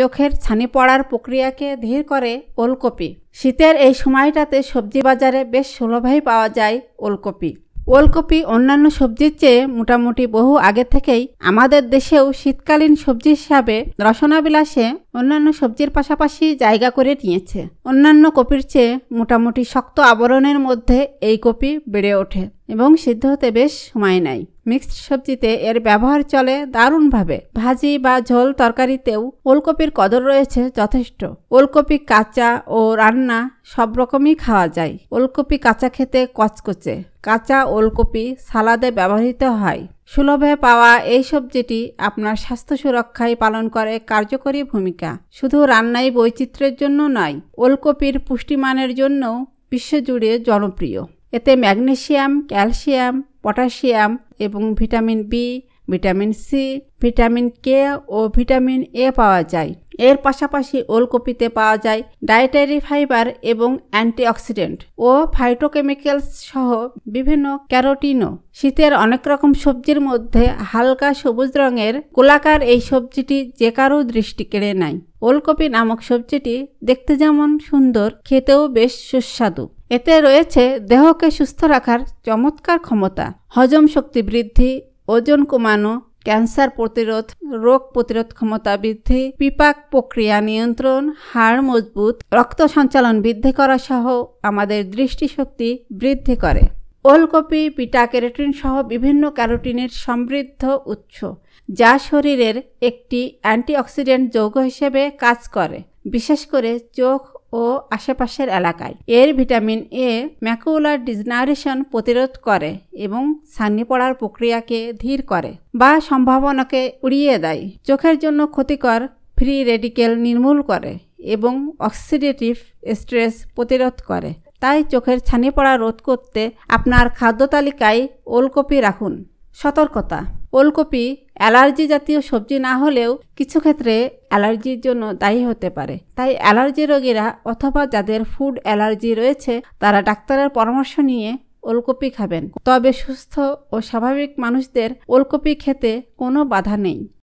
চোখের ছানি পড়ার প্রক্রিয়াকে ধীর করে ওলকপি শীতের এই সময়টাতে সবজি বাজারে বেশ সুলভেই পাওয়া যায় ওলকপি ওলকপি অন্যান্য সবজির চেয়ে মোটামুটি বহু আগে থেকেই আমাদের দেশেও শীতকালীন সবজি হিসাবে রসনাবিলাসে অন্যান্য সবজির পাশাপাশি জায়গা করে নিয়েছে অন্যান্য কপির চেয়ে মোটামুটি শক্ত আবরণের মধ্যে এই কপি বেড়ে ওঠে এবং সিদ্ধ হতে বেশ সময় নেয় মিক্সড সবজিতে এর ব্যবহার চলে দারুণভাবে ভাজি বা ঝোল তরকারিতেও ওলকপির কদর রয়েছে যথেষ্ট ওলকপি কাঁচা ও রান্না সব রকমই খাওয়া যায় ওলকপি কাঁচা খেতে কচকচে কাঁচা ওলকপি সালাদে ব্যবহৃত হয় সুলভে পাওয়া এই সবজিটি আপনার স্বাস্থ্য সুরক্ষায় পালন করে কার্যকরী ভূমিকা শুধু রান্নাই বৈচিত্র্যের জন্য নয় ওলকপির পুষ্টিমানের জন্যও বিশ্বজুড়ে জনপ্রিয় এতে ম্যাগনেশিয়াম ক্যালসিয়াম পটাশিয়াম এবং vitamin B vitamin C vitamin K ও ভিটামিন এ পাওয়া যায় এর পাশাপাশি ওলকপিতে পাওয়া যায় ডায়েটারি ফাইবার এবং অ্যান্টিঅক্সিডেন্ট ও ফাইটোকেমিক্যালস সহ বিভিন্ন ক্যারোটিনও শীতের অনেক রকম সবজির মধ্যে হালকা সবুজ রঙের গোলাকার এই সবজিটি যে কারো দৃষ্টি কেড়ে নেয় ওলকপি নামক সবজিটি দেখতে যেমন সুন্দর খেতেও বেশ সুস্বাদু এতে রয়েছে দেহকে সুস্থ রাখার চমৎকার ক্ষমতা হজম শক্তি বৃদ্ধি ওজন কমানো ক্যান্সার প্রতিরোধ রোগ প্রতিরোধ ক্ষমতা বৃদ্ধি পিপাক প্রক্রিয়া নিয়ন্ত্রণ হাড় মজবুত রক্ত সঞ্চালন বৃদ্ধি করা সহ আমাদের দৃষ্টিশক্তি বৃদ্ধি করে ওলকপি পিটা ক্যারোটিন সহ বিভিন্ন ক্যারোটিনের সমৃদ্ধ উৎস যা শরীরের একটি অ্যান্টিঅক্সিডেন্ট যৌগ হিসেবে কাজ করে বিশেষ করে চোখ ও আশেপাশের এলাকায় এর ভিটামিন এ ম্যাকুলার ডিজনারেশন প্রতিরোধ করে এবং ছানি পড়ার প্রক্রিয়াকে ধীর করে বা সম্ভাবনাকে উড়িয়ে দেয় চোখের জন্য ক্ষতিকর ফ্রি রেডিকেল নির্মূল করে এবং অক্সিডেটিভ স্ট্রেস প্রতিরোধ করে তাই চোখের ছানি পড়া রোধ করতে আপনার খাদ্য তালিকায় ওলকপি রাখুন সতর্কতা ওলকপি অ্যালার্জি জাতীয় সবজি না হলেও কিছু ক্ষেত্রে অ্যালার্জির জন্য দায়ী হতে পারে তাই অ্যালার্জি রোগীরা অথবা যাদের ফুড অ্যালার্জি রয়েছে তারা ডাক্তারের পরামর্শ নিয়ে ওলকপি খাবেন তবে সুস্থ ও স্বাভাবিক মানুষদের ওলকপি খেতে কোনো বাধা নেই